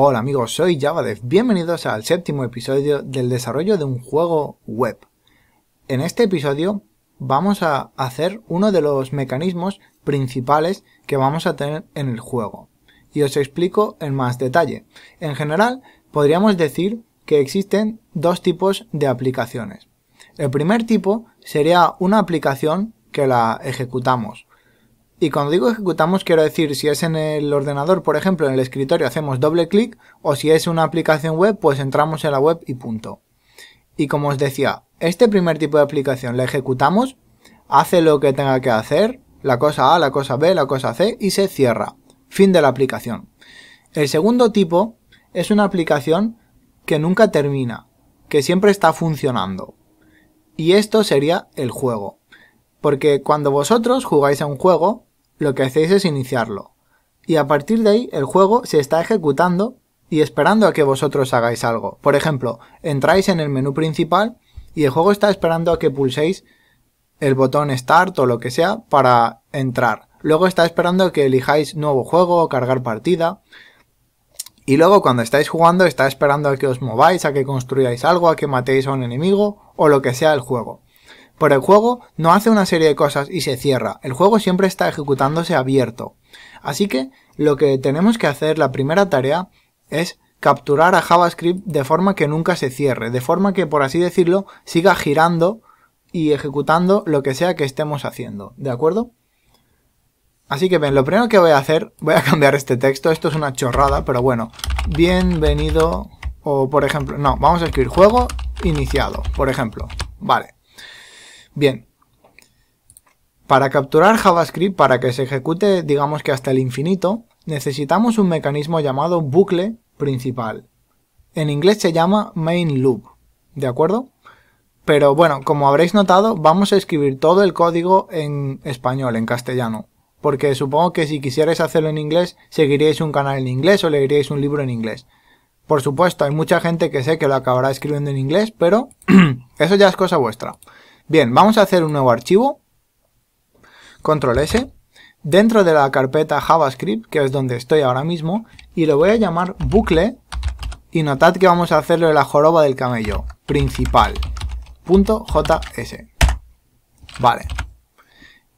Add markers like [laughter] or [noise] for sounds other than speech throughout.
Hola amigos, soy Javadev. Bienvenidos al séptimo episodio del desarrollo de un juego web. En este episodio vamos a hacer uno de los mecanismos principales que vamos a tener en el juego. Y os explico en más detalle. En general, podríamos decir que existen dos tipos de aplicaciones. El primer tipo sería una aplicación que la ejecutamos. Y cuando digo ejecutamos, quiero decir si es en el ordenador, por ejemplo, en el escritorio hacemos doble clic o si es una aplicación web, pues entramos en la web y punto. Y como os decía, este primer tipo de aplicación la ejecutamos, hace lo que tenga que hacer, la cosa A, la cosa B, la cosa C y se cierra. Fin de la aplicación. El segundo tipo es una aplicación que nunca termina, que siempre está funcionando. Y esto sería el juego. Porque cuando vosotros jugáis a un juego, lo que hacéis es iniciarlo. Y a partir de ahí el juego se está ejecutando y esperando a que vosotros hagáis algo. Por ejemplo, entráis en el menú principal y el juego está esperando a que pulséis el botón Start o lo que sea para entrar. Luego está esperando a que elijáis nuevo juego o cargar partida. Y luego cuando estáis jugando está esperando a que os mováis, a que construyáis algo, a que matéis a un enemigo o lo que sea el juego. Pero el juego no hace una serie de cosas y se cierra, el juego siempre está ejecutándose abierto. Así que lo que tenemos que hacer, la primera tarea, es capturar a JavaScript de forma que nunca se cierre, de forma que, por así decirlo, siga girando y ejecutando lo que sea que estemos haciendo, ¿de acuerdo? Así que ven, lo primero que voy a hacer, [laughs] voy a cambiar este texto, esto es una chorrada, pero bueno, bienvenido, o por ejemplo, no, vamos a escribir juego iniciado, por ejemplo, vale. Bien. Para capturar JavaScript, para que se ejecute, digamos que hasta el infinito, necesitamos un mecanismo llamado bucle principal. En inglés se llama main loop, ¿de acuerdo? Pero bueno, como habréis notado, vamos a escribir todo el código en español, en castellano. Porque supongo que si quisierais hacerlo en inglés, seguiríais un canal en inglés o leeríais un libro en inglés. Por supuesto, hay mucha gente que sé que lo acabará escribiendo en inglés, pero [clears throat] eso ya es cosa vuestra. Bien, vamos a hacer un nuevo archivo. Control S. Dentro de la carpeta JavaScript, que es donde estoy ahora mismo, y lo voy a llamar bucle. Y notad que vamos a hacerlo en la joroba del camello. Principal. .js. Vale.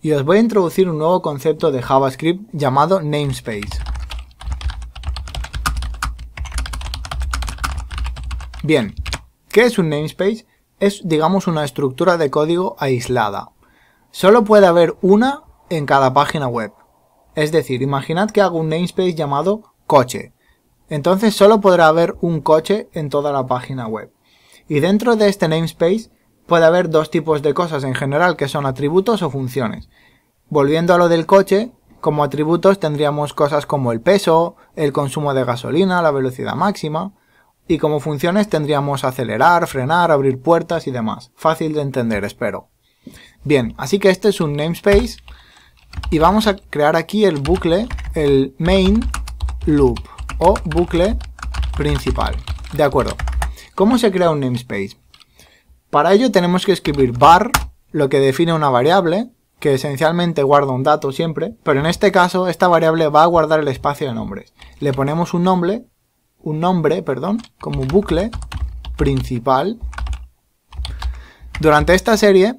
Y os voy a introducir un nuevo concepto de JavaScript llamado namespace. Bien, ¿qué es un namespace? es, digamos, una estructura de código aislada. Solo puede haber una en cada página web. Es decir, imaginad que hago un namespace llamado coche. Entonces solo podrá haber un coche en toda la página web. Y dentro de este namespace puede haber dos tipos de cosas en general, que son atributos o funciones. Volviendo a lo del coche, como atributos tendríamos cosas como el peso, el consumo de gasolina, la velocidad máxima, y como funciones tendríamos acelerar, frenar, abrir puertas y demás. Fácil de entender, espero. Bien, así que este es un namespace y vamos a crear aquí el bucle, el main loop o bucle principal. De acuerdo. ¿Cómo se crea un namespace? Para ello tenemos que escribir bar, lo que define una variable, que esencialmente guarda un dato siempre, pero en este caso esta variable va a guardar el espacio de nombres. Le ponemos un nombre un nombre, perdón, como bucle principal. Durante esta serie,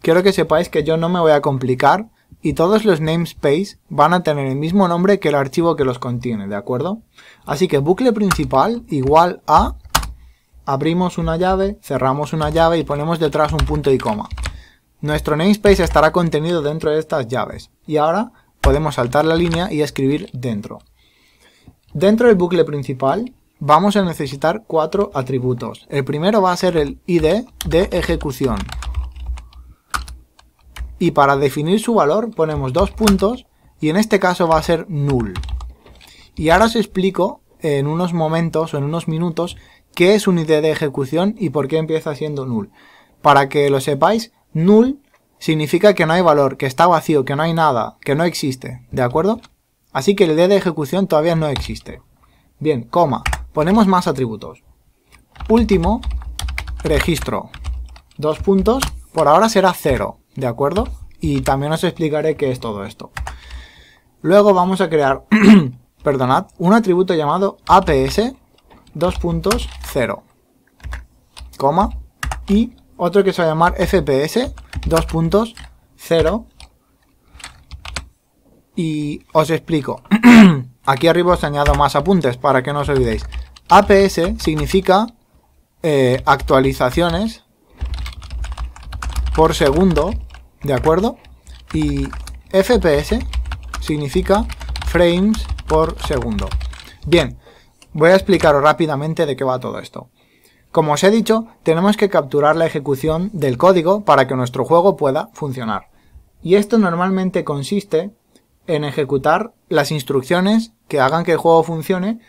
quiero que sepáis que yo no me voy a complicar y todos los namespace van a tener el mismo nombre que el archivo que los contiene, ¿de acuerdo? Así que bucle principal igual a abrimos una llave, cerramos una llave y ponemos detrás un punto y coma. Nuestro namespace estará contenido dentro de estas llaves. Y ahora podemos saltar la línea y escribir dentro. Dentro del bucle principal vamos a necesitar cuatro atributos. El primero va a ser el ID de ejecución. Y para definir su valor ponemos dos puntos y en este caso va a ser null. Y ahora os explico en unos momentos o en unos minutos qué es un ID de ejecución y por qué empieza siendo null. Para que lo sepáis, null significa que no hay valor, que está vacío, que no hay nada, que no existe, ¿de acuerdo? Así que el idea de ejecución todavía no existe. Bien, coma. Ponemos más atributos. Último, registro. Dos puntos. Por ahora será cero, ¿de acuerdo? Y también os explicaré qué es todo esto. Luego vamos a crear, [clears throat] perdonad, un atributo llamado APS, dos puntos, cero, coma, y otro que se va a llamar FPS, dos puntos, cero, y os explico. [clears throat] Aquí arriba os añado más apuntes para que no os olvidéis. APS significa eh, actualizaciones por segundo, ¿de acuerdo? Y FPS significa frames por segundo. Bien, voy a explicaros rápidamente de qué va todo esto. Como os he dicho, tenemos que capturar la ejecución del código para que nuestro juego pueda funcionar. Y esto normalmente consiste en ejecutar las instrucciones que hagan que el juego funcione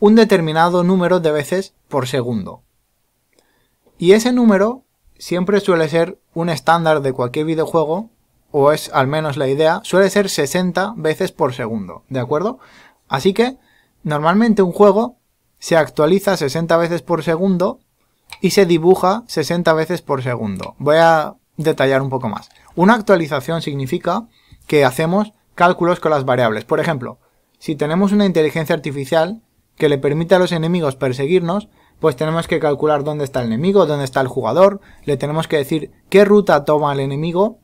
un determinado número de veces por segundo. Y ese número siempre suele ser un estándar de cualquier videojuego, o es al menos la idea, suele ser 60 veces por segundo, ¿de acuerdo? Así que normalmente un juego se actualiza 60 veces por segundo y se dibuja 60 veces por segundo. Voy a detallar un poco más. Una actualización significa que hacemos cálculos con las variables. Por ejemplo, si tenemos una inteligencia artificial que le permite a los enemigos perseguirnos, pues tenemos que calcular dónde está el enemigo, dónde está el jugador, le tenemos que decir qué ruta toma el enemigo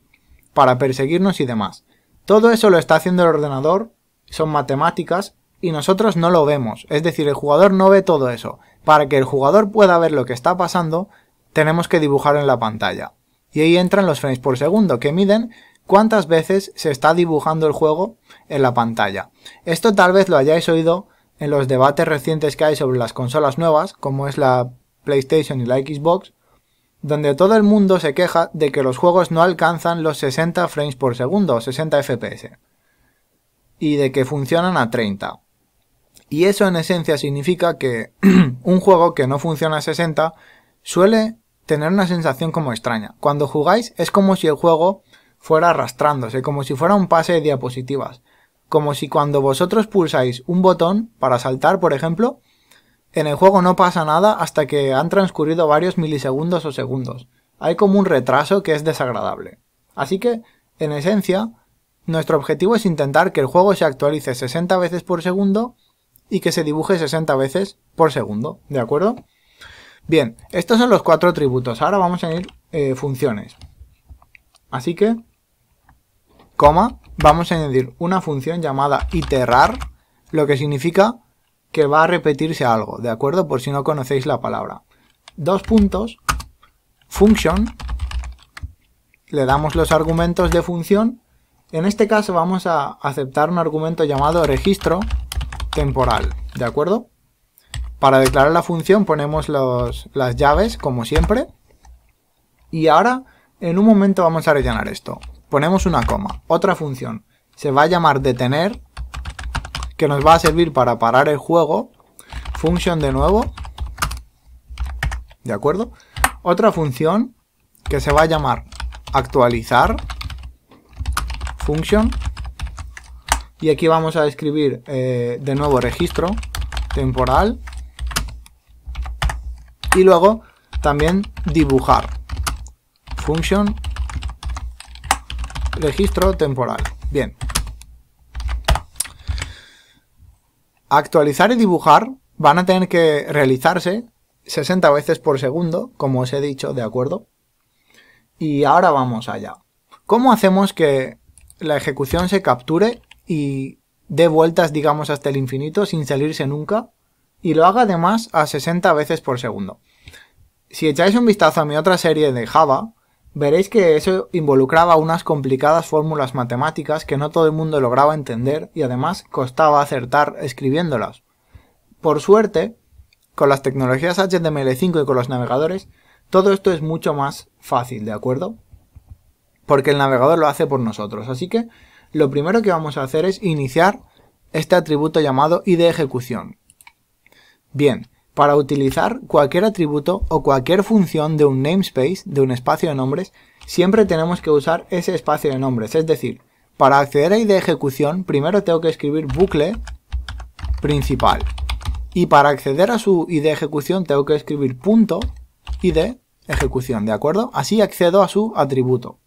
para perseguirnos y demás. Todo eso lo está haciendo el ordenador, son matemáticas, y nosotros no lo vemos, es decir, el jugador no ve todo eso. Para que el jugador pueda ver lo que está pasando, tenemos que dibujar en la pantalla. Y ahí entran los frames por segundo, que miden cuántas veces se está dibujando el juego en la pantalla. Esto tal vez lo hayáis oído en los debates recientes que hay sobre las consolas nuevas, como es la PlayStation y la Xbox, donde todo el mundo se queja de que los juegos no alcanzan los 60 frames por segundo, 60 FPS, y de que funcionan a 30. Y eso en esencia significa que [clears throat] un juego que no funciona a 60 suele tener una sensación como extraña. Cuando jugáis es como si el juego fuera arrastrándose, como si fuera un pase de diapositivas, como si cuando vosotros pulsáis un botón para saltar, por ejemplo, en el juego no pasa nada hasta que han transcurrido varios milisegundos o segundos. Hay como un retraso que es desagradable. Así que, en esencia, nuestro objetivo es intentar que el juego se actualice 60 veces por segundo y que se dibuje 60 veces por segundo, ¿de acuerdo? Bien, estos son los cuatro atributos. Ahora vamos a ir eh, funciones. Así que vamos a añadir una función llamada iterar, lo que significa que va a repetirse algo, ¿de acuerdo? Por si no conocéis la palabra. Dos puntos, function, le damos los argumentos de función. En este caso vamos a aceptar un argumento llamado registro temporal, ¿de acuerdo? Para declarar la función ponemos las llaves, como siempre. Y ahora, en un momento vamos a rellenar esto ponemos una coma, otra función, se va a llamar detener, que nos va a servir para parar el juego, función de nuevo, ¿de acuerdo? Otra función que se va a llamar actualizar, función y aquí vamos a escribir eh, de nuevo registro temporal, y luego también dibujar, función Registro temporal. Bien. Actualizar y dibujar van a tener que realizarse 60 veces por segundo, como os he dicho, ¿de acuerdo? Y ahora vamos allá. ¿Cómo hacemos que la ejecución se capture y dé vueltas, digamos, hasta el infinito sin salirse nunca? Y lo haga además a 60 veces por segundo. Si echáis un vistazo a mi otra serie de Java, Veréis que eso involucraba unas complicadas fórmulas matemáticas que no todo el mundo lograba entender y además costaba acertar escribiéndolas. Por suerte, con las tecnologías HTML5 y con los navegadores, todo esto es mucho más fácil, ¿de acuerdo? Porque el navegador lo hace por nosotros. Así que lo primero que vamos a hacer es iniciar este atributo llamado id ejecución. Bien, para utilizar cualquier atributo o cualquier función de un namespace, de un espacio de nombres, siempre tenemos que usar ese espacio de nombres. Es decir, para acceder a ID de ejecución, primero tengo que escribir bucle principal. Y para acceder a su ID de ejecución, tengo que escribir punto ID ejecución, ¿de acuerdo? Así accedo a su atributo.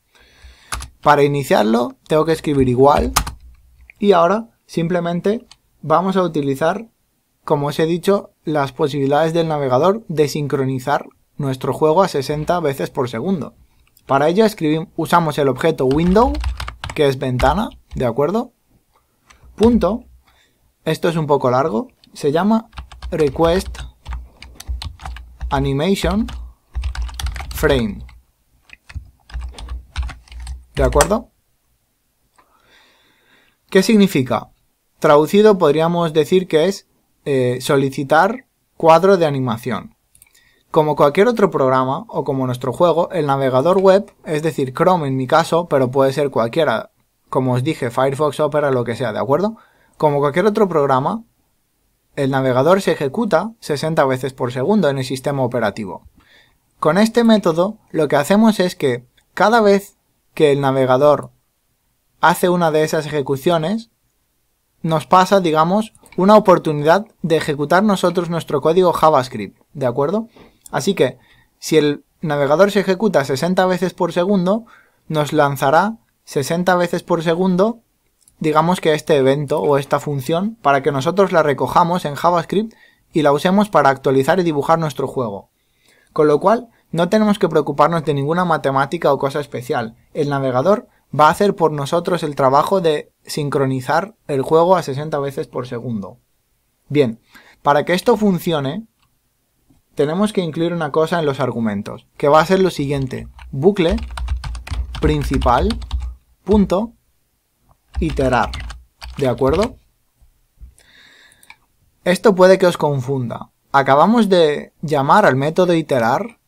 Para iniciarlo, tengo que escribir igual. Y ahora, simplemente, vamos a utilizar como os he dicho, las posibilidades del navegador de sincronizar nuestro juego a 60 veces por segundo. Para ello usamos el objeto window, que es ventana, ¿de acuerdo? Punto. Esto es un poco largo. Se llama request animation frame. ¿De acuerdo? ¿Qué significa? Traducido podríamos decir que es eh, solicitar cuadro de animación. Como cualquier otro programa o como nuestro juego, el navegador web, es decir, Chrome en mi caso, pero puede ser cualquiera, como os dije, Firefox, Opera, lo que sea, ¿de acuerdo? Como cualquier otro programa, el navegador se ejecuta 60 veces por segundo en el sistema operativo. Con este método, lo que hacemos es que cada vez que el navegador hace una de esas ejecuciones, nos pasa, digamos, una oportunidad de ejecutar nosotros nuestro código JavaScript, ¿de acuerdo? Así que, si el navegador se ejecuta 60 veces por segundo, nos lanzará 60 veces por segundo, digamos que este evento o esta función, para que nosotros la recojamos en JavaScript y la usemos para actualizar y dibujar nuestro juego. Con lo cual, no tenemos que preocuparnos de ninguna matemática o cosa especial. El navegador va a hacer por nosotros el trabajo de sincronizar el juego a 60 veces por segundo. Bien, para que esto funcione, tenemos que incluir una cosa en los argumentos, que va a ser lo siguiente, bucle principal punto iterar, ¿de acuerdo? Esto puede que os confunda. Acabamos de llamar al método iterar,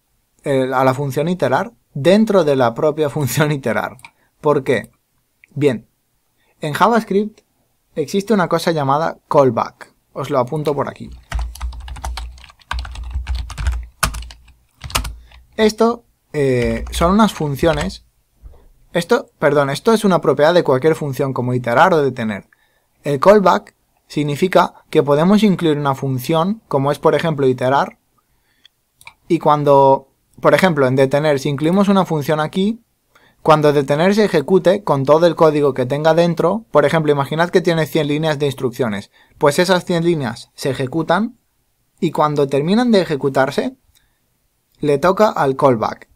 a la función iterar, dentro de la propia [laughs] función iterar. ¿Por qué? Bien, en JavaScript existe una cosa llamada callback. Os lo apunto por aquí. Esto eh, son unas funciones. Esto, perdón, esto es una propiedad de cualquier función como iterar o detener. El callback significa que podemos incluir una función como es por ejemplo iterar y cuando, por ejemplo, en detener, si incluimos una función aquí, cuando detener se ejecute con todo el código que tenga dentro, por ejemplo, imaginad que tiene 100 líneas de instrucciones, pues esas 100 líneas se ejecutan y cuando terminan de ejecutarse, le toca al callback.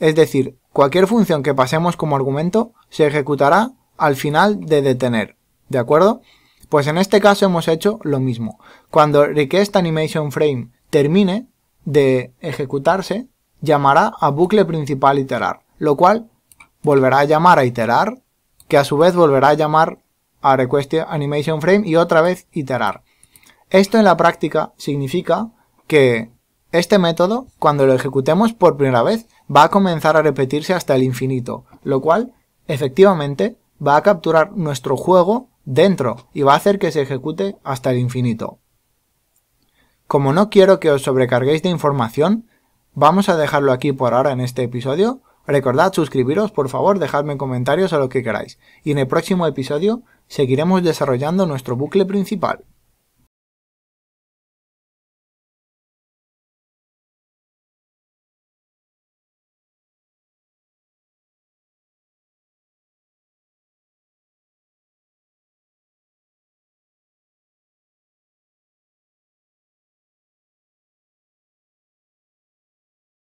Es decir, cualquier función que pasemos como argumento se ejecutará al final de detener, ¿de acuerdo? Pues en este caso hemos hecho lo mismo. Cuando requestAnimationFrame termine de ejecutarse, llamará a bucle principal iterar, lo cual volverá a llamar a iterar, que a su vez volverá a llamar a request animation frame y otra vez iterar. Esto en la práctica significa que este método, cuando lo ejecutemos por primera vez, va a comenzar a repetirse hasta el infinito, lo cual, efectivamente, va a capturar nuestro juego dentro y va a hacer que se ejecute hasta el infinito. Como no quiero que os sobrecarguéis de información, vamos a dejarlo aquí por ahora en este episodio, Recordad suscribiros, por favor, dejadme comentarios a lo que queráis, y en el próximo episodio seguiremos desarrollando nuestro bucle principal.